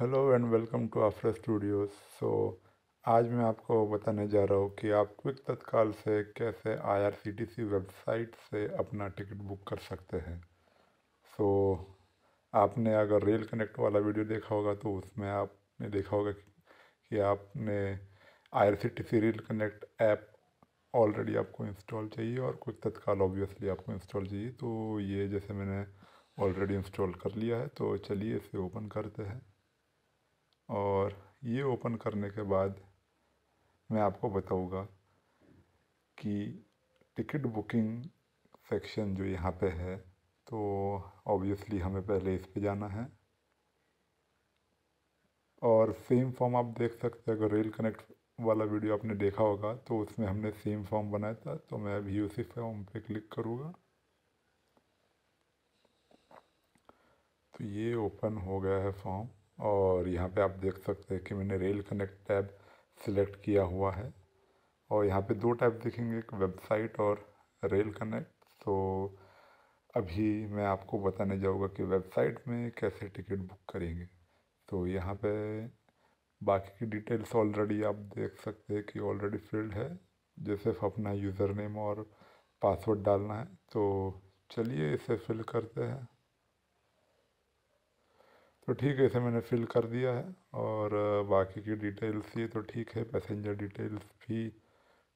hello and welcome to Afra studios so आज मैं आपको बताने जा रहा हूँ कि आप क्विक तत्काल से कैसे आईआरसीटीसी वेबसाइट से अपना टिकट बुक कर सकते हैं सो so, आपने अगर रेल कनेक्ट वाला वीडियो देखा होगा तो उसमें आपने देखा होगा कि आपने IRCTC rail connect app already आपको इंस्टॉल चाहिए और क्विक तत्काल ऑब्वियसली आपको इंस्टॉल चाहिए तो ये जैसे मैंने ऑलरेडी इंस्टॉल कर लिया है तो चलिए इसे ओपन करते हैं और ये ओपन करने के बाद मैं आपको बताऊंगा कि टिकट बुकिंग सेक्शन जो यहाँ पे है तो ऑब्वियसली हमें पहले इस पे जाना है और सेम फॉर्म आप देख सकते हैं अगर रेल कनेक्ट वाला वीडियो आपने देखा होगा तो उसमें हमने सेम फॉर्म बनाया था तो मैं अभी उसी फॉर्म पे क्लिक करूँगा तो ये ओपन हो गया है फॉर्म और यहाँ पे आप देख सकते हैं कि मैंने रेल कनेक्ट टैब सिलेक्ट किया हुआ है और यहाँ पे दो टैब देखेंगे एक वेबसाइट और रेल कनेक्ट तो अभी मैं आपको बताने जाऊँगा कि वेबसाइट में कैसे टिकट बुक करेंगे तो यहाँ पे बाकी की डिटेल्स ऑलरेडी आप देख सकते हैं कि ऑलरेडी फिल्ड है जो सिर्फ अपना यूज़र नेम और पासवर्ड डालना है तो चलिए इसे फिल करते हैं तो ठीक है इसे मैंने फिल कर दिया है और बाकी की डिटेल्स ये तो ठीक है पैसेंजर डिटेल्स भी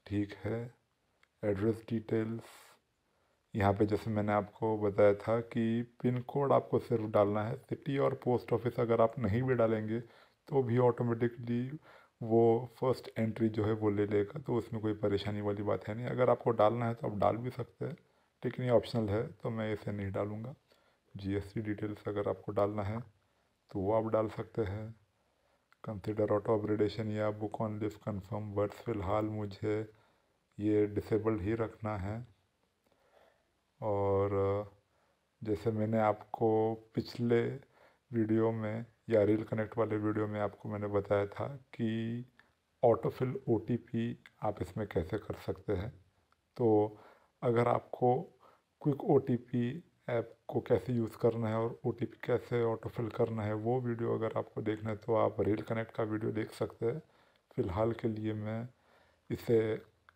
ठीक है एड्रेस डिटेल्स यहाँ पे जैसे मैंने आपको बताया था कि पिन कोड आपको सिर्फ डालना है सिटी और पोस्ट ऑफिस अगर आप नहीं भी डालेंगे तो भी ऑटोमेटिकली वो फर्स्ट एंट्री जो है वो ले लेगा तो उसमें कोई परेशानी वाली बात है नहीं अगर आपको डालना है तो आप डाल भी सकते हैं लेकिन ये ऑप्शनल है तो मैं इसे नहीं डालूँगा जीएसटी डिटेल्स अगर आपको डालना है तो वो आप डाल सकते हैं कंसिडर ऑटो अपग्रेडेशन या book only if confirm but फ़िलहाल मुझे ये डिसेबल्ड ही रखना है और जैसे मैंने आपको पिछले वीडियो में या रील कनेक्ट वाले वीडियो में आपको मैंने बताया था कि ऑटोफिल ओ आप इसमें कैसे कर सकते हैं तो अगर आपको क्विक ओ ऐप को कैसे यूज़ करना है और ओ कैसे ऑटोफिल करना है वो वीडियो अगर आपको देखना है तो आप रेल कनेक्ट का वीडियो देख सकते हैं फ़िलहाल के लिए मैं इसे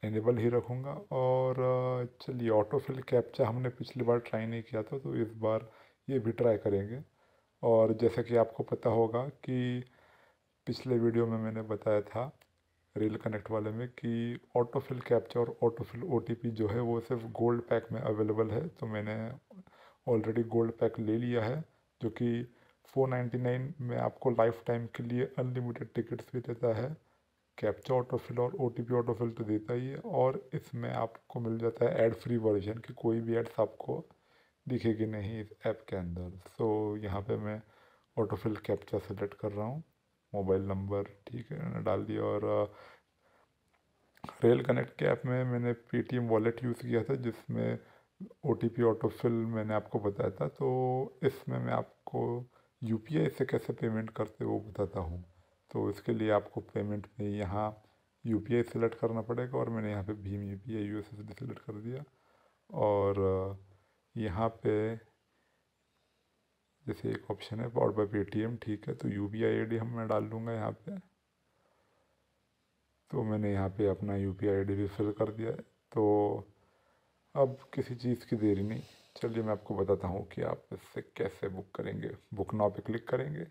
इनेबल ही रखूँगा और चलिए ऑटोफिल कैप्चा हमने पिछली बार ट्राई नहीं किया था तो इस बार ये भी ट्राई करेंगे और जैसा कि आपको पता होगा कि पिछले वीडियो में मैंने बताया था रेल कनेक्ट वाले में कि ऑटोफिल कैप्चा और ऑटोफिल ओ जो है वो सिर्फ गोल्ड पैक में अवेलेबल है तो मैंने ऑलरेडी गोल्ड पैक ले लिया है जो कि फोर नाइन्टी नाइन में आपको लाइफ टाइम के लिए अनलिमिटेड टिकट्स भी देता है कैप्चा ऑटोफिल और ओ टी पी ऑटोफिल तो देता ही है और इसमें आपको मिल जाता है एड फ्री वर्जन कि कोई भी एड्स आपको दिखेगी नहीं इस ऐप के अंदर सो so, यहाँ पे मैं ऑटोफिल कैप्चा सेलेक्ट कर रहा हूँ मोबाइल नंबर ठीक है डाल दिया और रेल कनेक्ट के ऐप में मैंने पेटीएम वॉलेट यूज़ किया था जिसमें ओ टी पी ऑटोफिल मैंने आपको बताया था तो इसमें मैं आपको यू पी आई से कैसे पेमेंट करते वो बताता हूँ तो इसके लिए आपको पेमेंट में यहाँ यू पी आई सेलेक्ट करना पड़ेगा और मैंने यहाँ पे भीम U P I U S S D select कर दिया और यहाँ पे जैसे एक ऑप्शन है पे टी पेटीएम ठीक है तो U P I I D हम मैं डाल लूँगा यहाँ पे तो मैंने यहाँ पे अपना U P I I D भी फिल कर दिया है तो अब किसी चीज़ की देरी नहीं चलिए मैं आपको बताता हूँ कि आप इससे कैसे बुक करेंगे बुक नाव पे क्लिक करेंगे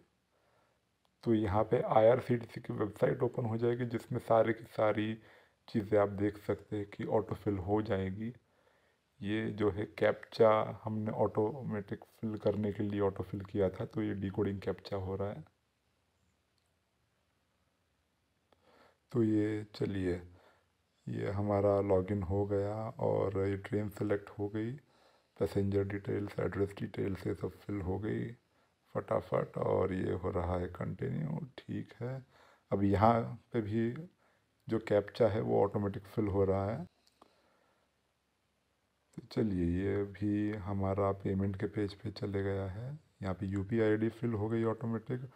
तो यहाँ पे सी की वेबसाइट ओपन हो जाएगी जिसमें सारे की सारी चीज़ें आप देख सकते हैं कि ऑटो फिल हो जाएगी ये जो है कैप्चा हमने ऑटोमेटिक फिल करने के लिए ऑटो फिल किया था तो ये डिकोडिंग कैप्चा हो रहा है तो ये चलिए ये हमारा लॉगिन हो गया और ये ट्रेन सेलेक्ट हो गई पैसेंजर डिटेल्स एड्रेस डिटेल्स ये सब फिल हो गई फटाफट और ये हो रहा है कंटिन्यू ठीक है अब यहाँ पे भी जो कैप्चा है वो ऑटोमेटिक फिल हो रहा है तो चलिए ये भी हमारा पेमेंट के पेज पे चले गया है यहाँ पे यू पी फिल हो गई ऑटोमेटिक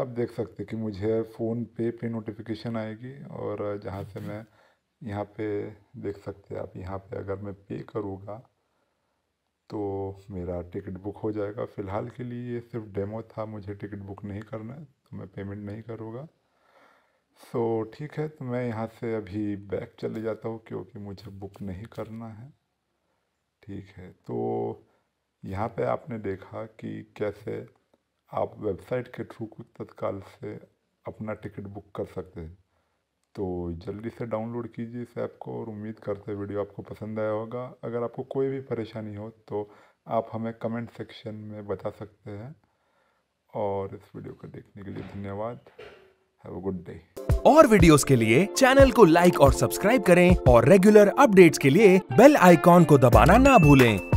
आप देख सकते कि मुझे फ़ोन पे पे नोटिफिकेशन आएगी और जहाँ से मैं यहाँ पे देख सकते हैं आप यहाँ पे अगर मैं पे करूँगा तो मेरा टिकट बुक हो जाएगा फ़िलहाल के लिए ये सिर्फ डेमो था मुझे टिकट बुक नहीं करना है तो मैं पेमेंट नहीं करूँगा सो so, ठीक है तो मैं यहाँ से अभी बैक चले जाता हूँ क्योंकि मुझे बुक नहीं करना है ठीक है तो यहाँ पे आपने देखा कि कैसे आप वेबसाइट के थ्रू तत्काल से अपना टिकट बुक कर सकते हैं तो जल्दी से डाउनलोड कीजिए इस ऐप को और उम्मीद करते हैं वीडियो आपको पसंद आया होगा अगर आपको कोई भी परेशानी हो तो आप हमें कमेंट सेक्शन में बता सकते हैं और इस वीडियो को देखने के लिए धन्यवाद हैव अ गुड डे और वीडियोस के लिए चैनल को लाइक और सब्सक्राइब करें और रेगुलर अपडेट्स के लिए बेल आइकॉन को दबाना ना भूलें